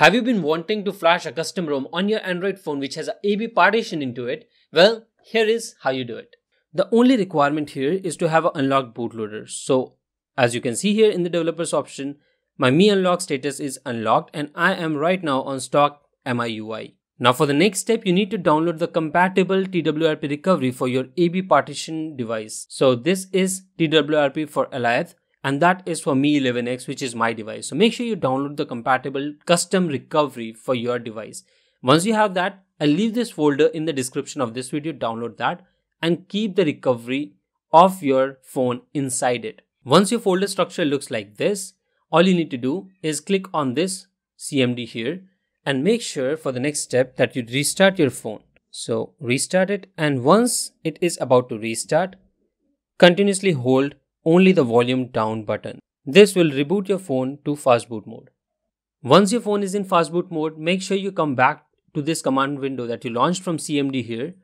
Have you been wanting to flash a custom ROM on your Android phone which has a AB partition into it? Well, here is how you do it. The only requirement here is to have an unlocked bootloader. So as you can see here in the developers option, my Mi Unlock status is unlocked and I am right now on stock MIUI. Now for the next step, you need to download the compatible TWRP recovery for your AB partition device. So this is TWRP for Eliath and that is for me 11x which is my device so make sure you download the compatible custom recovery for your device once you have that i'll leave this folder in the description of this video download that and keep the recovery of your phone inside it once your folder structure looks like this all you need to do is click on this cmd here and make sure for the next step that you restart your phone so restart it and once it is about to restart continuously hold only the volume down button. This will reboot your phone to fastboot mode. Once your phone is in fastboot mode, make sure you come back to this command window that you launched from CMD here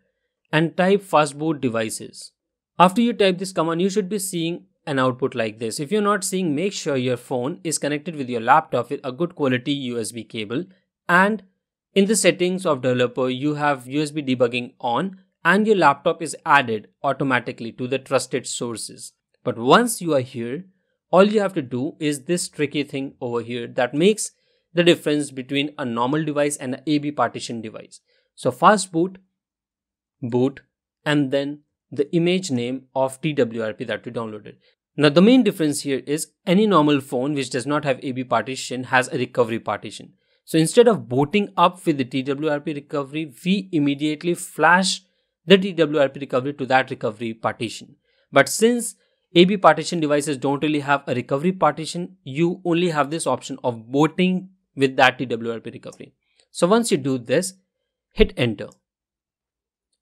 and type fastboot devices. After you type this command, you should be seeing an output like this. If you're not seeing, make sure your phone is connected with your laptop with a good quality USB cable. And in the settings of developer, you have USB debugging on and your laptop is added automatically to the trusted sources. But once you are here, all you have to do is this tricky thing over here that makes the difference between a normal device and an AB partition device. So fast boot, boot, and then the image name of TWRP that we downloaded. Now the main difference here is any normal phone which does not have AB partition has a recovery partition. So instead of booting up with the TWRP recovery, we immediately flash the TWRP recovery to that recovery partition. But since AB partition devices don't really have a recovery partition. You only have this option of booting with that TWRP recovery. So once you do this, hit enter.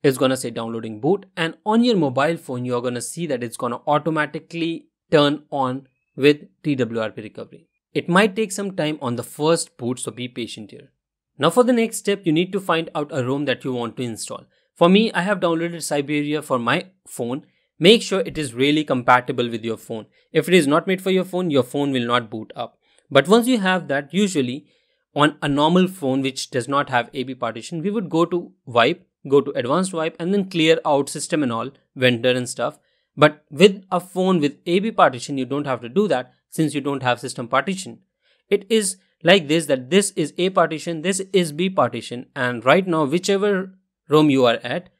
It's gonna say downloading boot and on your mobile phone, you're gonna see that it's gonna automatically turn on with TWRP recovery. It might take some time on the first boot, so be patient here. Now for the next step, you need to find out a ROM that you want to install. For me, I have downloaded Siberia for my phone Make sure it is really compatible with your phone. If it is not made for your phone, your phone will not boot up. But once you have that, usually on a normal phone which does not have AB partition, we would go to wipe, go to advanced wipe, and then clear out system and all, vendor and stuff. But with a phone with AB partition, you don't have to do that since you don't have system partition. It is like this that this is A partition, this is B partition, and right now, whichever ROM you are at,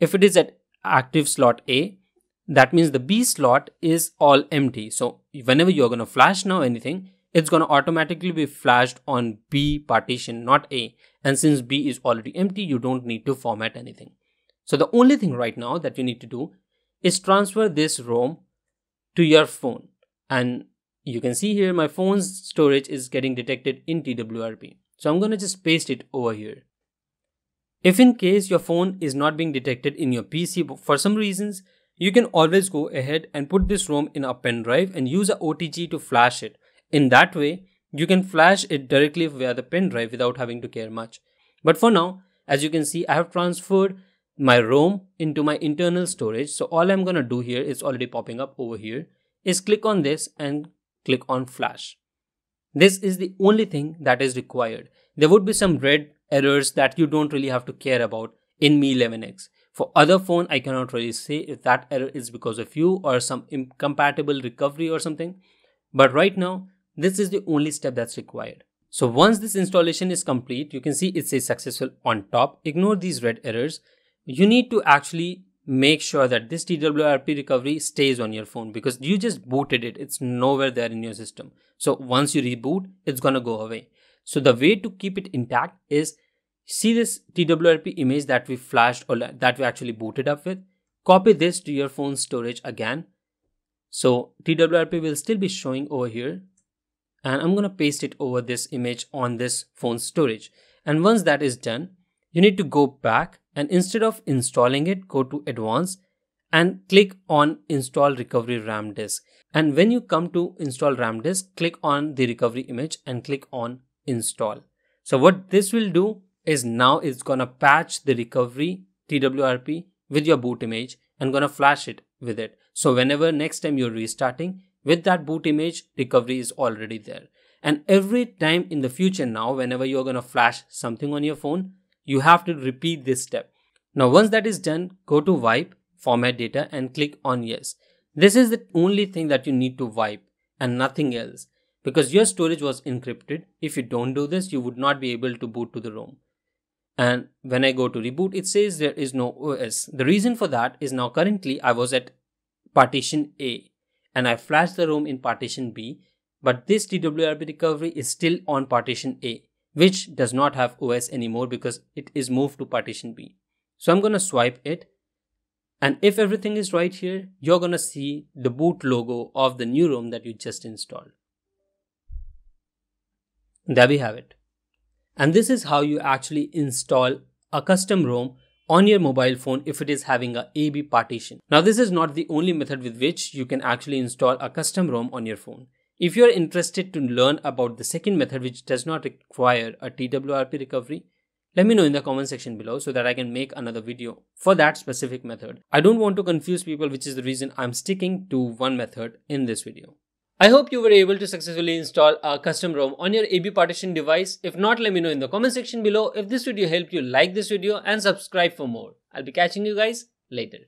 if it is at active slot A, that means the B slot is all empty. So whenever you're going to flash now anything, it's going to automatically be flashed on B partition, not A. And since B is already empty, you don't need to format anything. So the only thing right now that you need to do is transfer this ROM to your phone. And you can see here my phone's storage is getting detected in TWRP. So I'm going to just paste it over here. If in case your phone is not being detected in your PC for some reasons, you can always go ahead and put this ROM in a pen drive and use a OTG to flash it. In that way, you can flash it directly via the pen drive without having to care much. But for now, as you can see, I have transferred my ROM into my internal storage. So all I'm gonna do here is already popping up over here is click on this and click on flash. This is the only thing that is required. There would be some red errors that you don't really have to care about in Me 11X. For other phone, I cannot really say if that error is because of you or some incompatible recovery or something. But right now, this is the only step that's required. So once this installation is complete, you can see it says successful on top. Ignore these red errors. You need to actually make sure that this TWRP recovery stays on your phone because you just booted it. It's nowhere there in your system. So once you reboot, it's going to go away. So the way to keep it intact is See this TWRP image that we flashed or that we actually booted up with? Copy this to your phone storage again. So TWRP will still be showing over here and I'm going to paste it over this image on this phone storage. And once that is done, you need to go back and instead of installing it, go to advanced and click on install recovery RAM disk. And when you come to install RAM disk, click on the recovery image and click on install. So what this will do, is now it's gonna patch the recovery TWRP with your boot image and gonna flash it with it. So whenever next time you're restarting with that boot image, recovery is already there. And every time in the future now, whenever you're gonna flash something on your phone, you have to repeat this step. Now once that is done, go to wipe, format data and click on yes. This is the only thing that you need to wipe and nothing else because your storage was encrypted. If you don't do this, you would not be able to boot to the ROM and when I go to reboot, it says there is no OS. The reason for that is now currently I was at partition A and I flashed the ROM in partition B, but this TWRP recovery is still on partition A, which does not have OS anymore because it is moved to partition B. So I'm gonna swipe it. And if everything is right here, you're gonna see the boot logo of the new ROM that you just installed. There we have it. And this is how you actually install a custom ROM on your mobile phone if it is having a AB partition. Now this is not the only method with which you can actually install a custom ROM on your phone. If you are interested to learn about the second method which does not require a TWRP recovery, let me know in the comment section below so that I can make another video for that specific method. I don't want to confuse people which is the reason I'm sticking to one method in this video. I hope you were able to successfully install a custom ROM on your AB partition device. If not, let me know in the comment section below. If this video helped you, like this video and subscribe for more. I'll be catching you guys later.